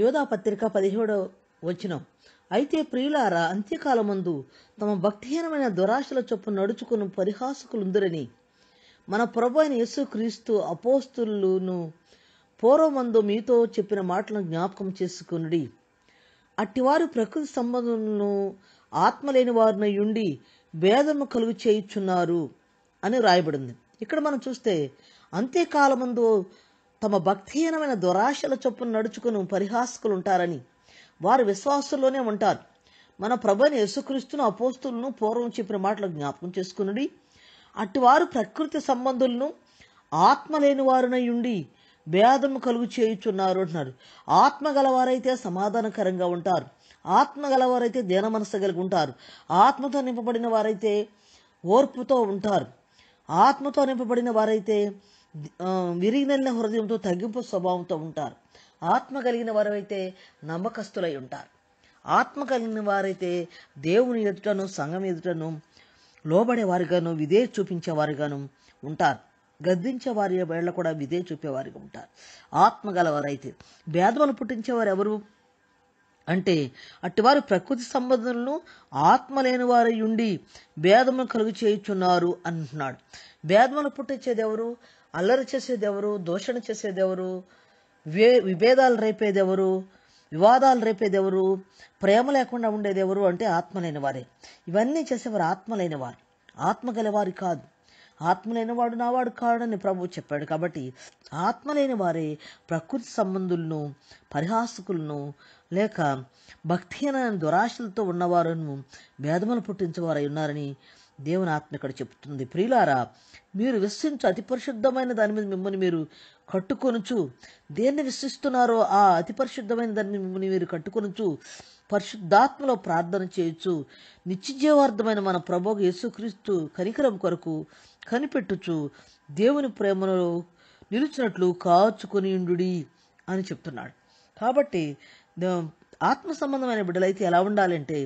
యోధా పత్రిక పదిహేడవ వచనం అయితే ప్రియులారా ముందు తమ భక్తిహీనమైన దురాశల చొప్పున నడుచుకుని పరిహాసకులుందరని మన ప్రభు అయిన యేసుక్రీస్తు అపోస్తులను పూర్వమందు మీతో చెప్పిన మాటలను జ్ఞాపకం చేసుకుని అట్టివారు ప్రకృతి సంబంధులను ఆత్మలేని వారిని ఉండి భేదము కలుగు చేయుచున్నారు అని రాయబడింది ఇక్కడ మనం చూస్తే అంతేకాలమందు తమ భక్తిహీనమైన దురాశల చొప్పున నడుచుకుని ఉంటారని వారు విశ్వాసుల్లోనే ఉంటారు మన ప్రభుని యేసుక్రీస్తును అపోస్తులను పూర్వం చెప్పిన మాటలు జ్ఞాపకం చేసుకునుడి అటువారు ప్రకృతి సంబంధులను ఆత్మ లేని వారునై ఉండి భేదము కలుగు చేయుచున్నారు అంటున్నారు ఆత్మ గలవారైతే సమాధానకరంగా ఉంటారు ఆత్మ గలవారైతే దీన మనసు కలిగి ఉంటారు ఆత్మతో నింపబడిన వారైతే ఓర్పుతో ఉంటారు ఆత్మతో నింపబడిన వారైతే విరిగిన హృదయంతో తగ్గింపు స్వభావంతో ఉంటారు ఆత్మ కలిగిన వారైతే నమ్మకస్తులై ఉంటారు ఆత్మ కలిగిన వారైతే దేవుని ఎదుటను సంఘం ఎదుటను లోబడేవారిగాను విధే చూపించేవారుగాను ఉంటారు గద్దించే వారి వేళ కూడా విధే చూపేవారిగా ఉంటారు ఆత్మ గలవారైతే భేదములు పుట్టించేవారు ఎవరు అంటే అట్టివారు ప్రకృతి సంబంధులను ఆత్మ లేని వారి ఉండి భేదములు కలుగు చేయుచున్నారు అంటున్నాడు భేదములు పుట్టించేది ఎవరు అల్లరి చేసేదెవరు దూషణ చేసేదెవరు వే విభేదాలు రేపేదెవరు వివాదాలు రేపేదెవరు ప్రేమ లేకుండా ఉండేదెవరు అంటే ఆత్మలేని వారే ఇవన్నీ చేసేవారు ఆత్మలేని వారు ఆత్మ గలవారి కాదు ఆత్మలేని వాడు నావాడు కాడని ప్రభు చెప్పాడు కాబట్టి ఆత్మలేని వారే ప్రకృతి సంబంధులను పరిహాసకులను లేక భక్తిహీన దురాశలతో ఉన్నవారును భేదములు పుట్టించేవారై ఉన్నారని దేవుని ఆత్మ ఇక్కడ చెప్తుంది ప్రియులారా మీరు విశ్వించు అతి పరిశుద్ధమైన దాని మీద మిమ్మల్ని మీరు కట్టుకొనుచు దేన్ని విశ్వసిస్తున్నారో ఆ అతి పరిశుద్ధమైన దాన్ని మిమ్మల్ని మీరు కట్టుకొనుచు పరిశుద్ధాత్మలో ప్రార్థన చేయొచ్చు నిత్యజీవార్థమైన మన ప్రభు యేసుక్రీస్తు కనికరం కొరకు కనిపెట్టుచు దేవుని ప్రేమలో నిలిచినట్లు కాచుకొని అని చెప్తున్నాడు కాబట్టి ఆత్మ సంబంధమైన బిడ్డలైతే ఎలా ఉండాలంటే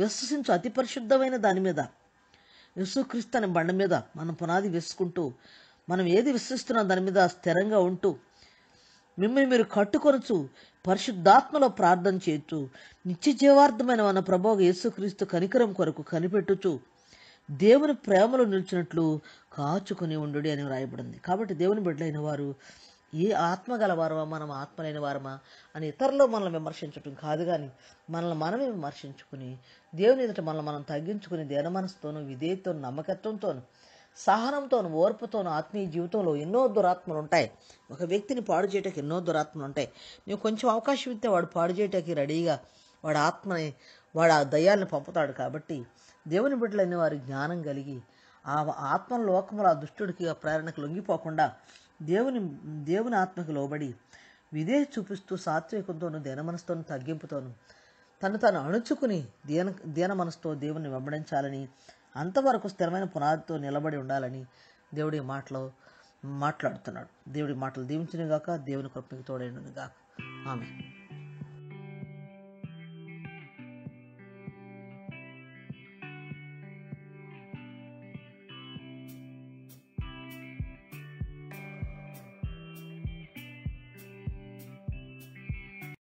విశ్వసించు అతి పరిశుద్ధమైన దాని మీద యేసుక్రీస్తు అనే బండ మీద మనం పునాది వేసుకుంటూ మనం ఏది విశ్వస్తున్నా దాని మీద స్థిరంగా ఉంటూ మిమ్మల్ని మీరు కట్టుకొనచ్చు పరిశుద్ధాత్మలో ప్రార్థన చేయొచ్చు నిత్య జీవార్థమైన మన ప్రభావ యేసుక్రీస్తు కనికరం కొరకు కనిపెట్టుచు దేవుని ప్రేమలో నిలిచినట్లు కాచుకొని ఉండు అని వ్రాయబడింది కాబట్టి దేవుని బిడ్డలైన వారు ఏ ఆత్మ గలవారమా మనం ఆత్మలేని వారమా అని ఇతరులు మనల్ని విమర్శించటం కాదు కానీ మనల్ని మనమే విమర్శించుకుని దేవుని ఎదుట మనల్ని మనం తగ్గించుకుని దేన మనసుతోనూ విధేయతో నమ్మకత్వంతోను సహనంతోను ఓర్పుతో ఆత్మీయ జీవితంలో ఎన్నో దురాత్మలు ఉంటాయి ఒక వ్యక్తిని పాడు చేయటానికి ఎన్నో దురాత్మలు ఉంటాయి నువ్వు కొంచెం అవకాశం ఇస్తే వాడు పాడు చేయటానికి రెడీగా వాడు ఆత్మని వాడు ఆ దయాన్ని పంపుతాడు కాబట్టి దేవుని బిడ్డలైన వారి జ్ఞానం కలిగి ఆ ఆత్మ లోకముల ఆ దుష్టుడికి ఆ ప్రేరణకు లొంగిపోకుండా దేవుని దేవుని ఆత్మకు లోబడి విధే చూపిస్తూ సాత్వికంతోనూ దేన మనస్తోను తగ్గింపుతోనూ తను తను అణుచుకుని దీన దేన మనస్తో దేవుని వెంబడించాలని అంతవరకు స్థిరమైన పునాదితో నిలబడి ఉండాలని దేవుడి మాటలో మాట్లాడుతున్నాడు దేవుడి మాటలు దీవించినగాక దేవుని కృపకి తోడైనగాక ఆమె